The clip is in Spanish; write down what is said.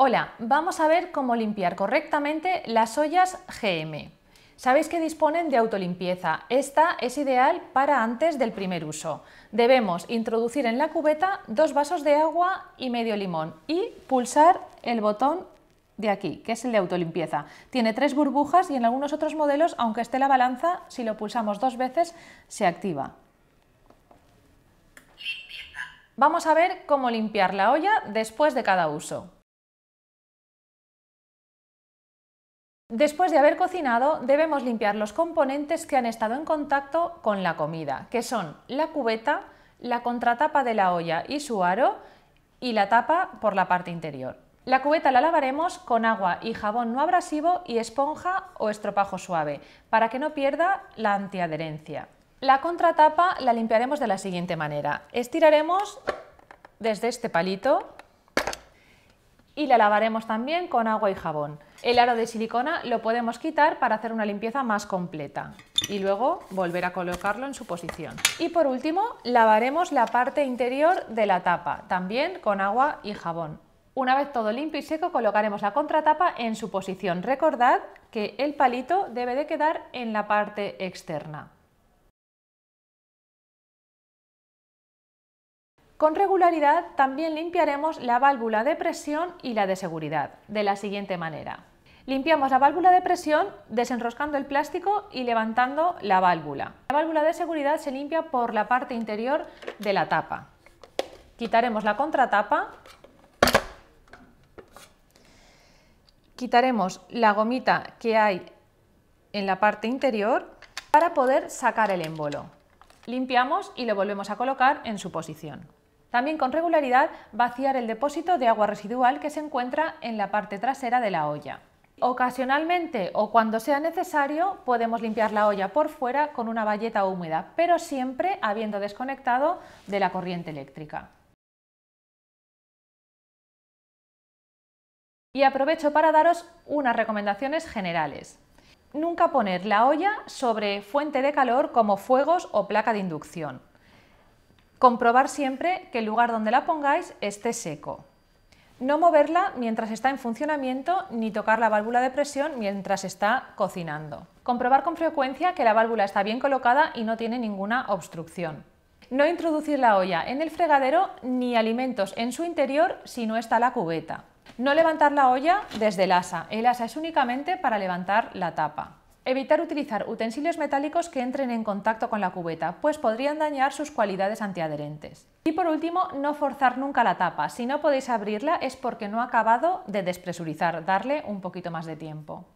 Hola, vamos a ver cómo limpiar correctamente las ollas GM. Sabéis que disponen de autolimpieza. Esta es ideal para antes del primer uso. Debemos introducir en la cubeta dos vasos de agua y medio limón y pulsar el botón de aquí, que es el de autolimpieza. Tiene tres burbujas y en algunos otros modelos, aunque esté la balanza, si lo pulsamos dos veces, se activa. Vamos a ver cómo limpiar la olla después de cada uso. Después de haber cocinado, debemos limpiar los componentes que han estado en contacto con la comida, que son la cubeta, la contratapa de la olla y su aro y la tapa por la parte interior. La cubeta la lavaremos con agua y jabón no abrasivo y esponja o estropajo suave, para que no pierda la antiadherencia. La contratapa la limpiaremos de la siguiente manera. Estiraremos desde este palito y la lavaremos también con agua y jabón. El aro de silicona lo podemos quitar para hacer una limpieza más completa y luego volver a colocarlo en su posición. Y por último, lavaremos la parte interior de la tapa, también con agua y jabón. Una vez todo limpio y seco, colocaremos la contratapa en su posición. Recordad que el palito debe de quedar en la parte externa. Con regularidad también limpiaremos la válvula de presión y la de seguridad, de la siguiente manera. Limpiamos la válvula de presión desenroscando el plástico y levantando la válvula. La válvula de seguridad se limpia por la parte interior de la tapa. Quitaremos la contratapa, quitaremos la gomita que hay en la parte interior para poder sacar el émbolo. Limpiamos y lo volvemos a colocar en su posición. También con regularidad vaciar el depósito de agua residual que se encuentra en la parte trasera de la olla. Ocasionalmente o cuando sea necesario podemos limpiar la olla por fuera con una bayeta húmeda, pero siempre habiendo desconectado de la corriente eléctrica. Y aprovecho para daros unas recomendaciones generales. Nunca poner la olla sobre fuente de calor como fuegos o placa de inducción. Comprobar siempre que el lugar donde la pongáis esté seco. No moverla mientras está en funcionamiento ni tocar la válvula de presión mientras está cocinando. Comprobar con frecuencia que la válvula está bien colocada y no tiene ninguna obstrucción. No introducir la olla en el fregadero ni alimentos en su interior si no está la cubeta. No levantar la olla desde el asa. El asa es únicamente para levantar la tapa. Evitar utilizar utensilios metálicos que entren en contacto con la cubeta, pues podrían dañar sus cualidades antiadherentes. Y por último, no forzar nunca la tapa. Si no podéis abrirla es porque no ha acabado de despresurizar, darle un poquito más de tiempo.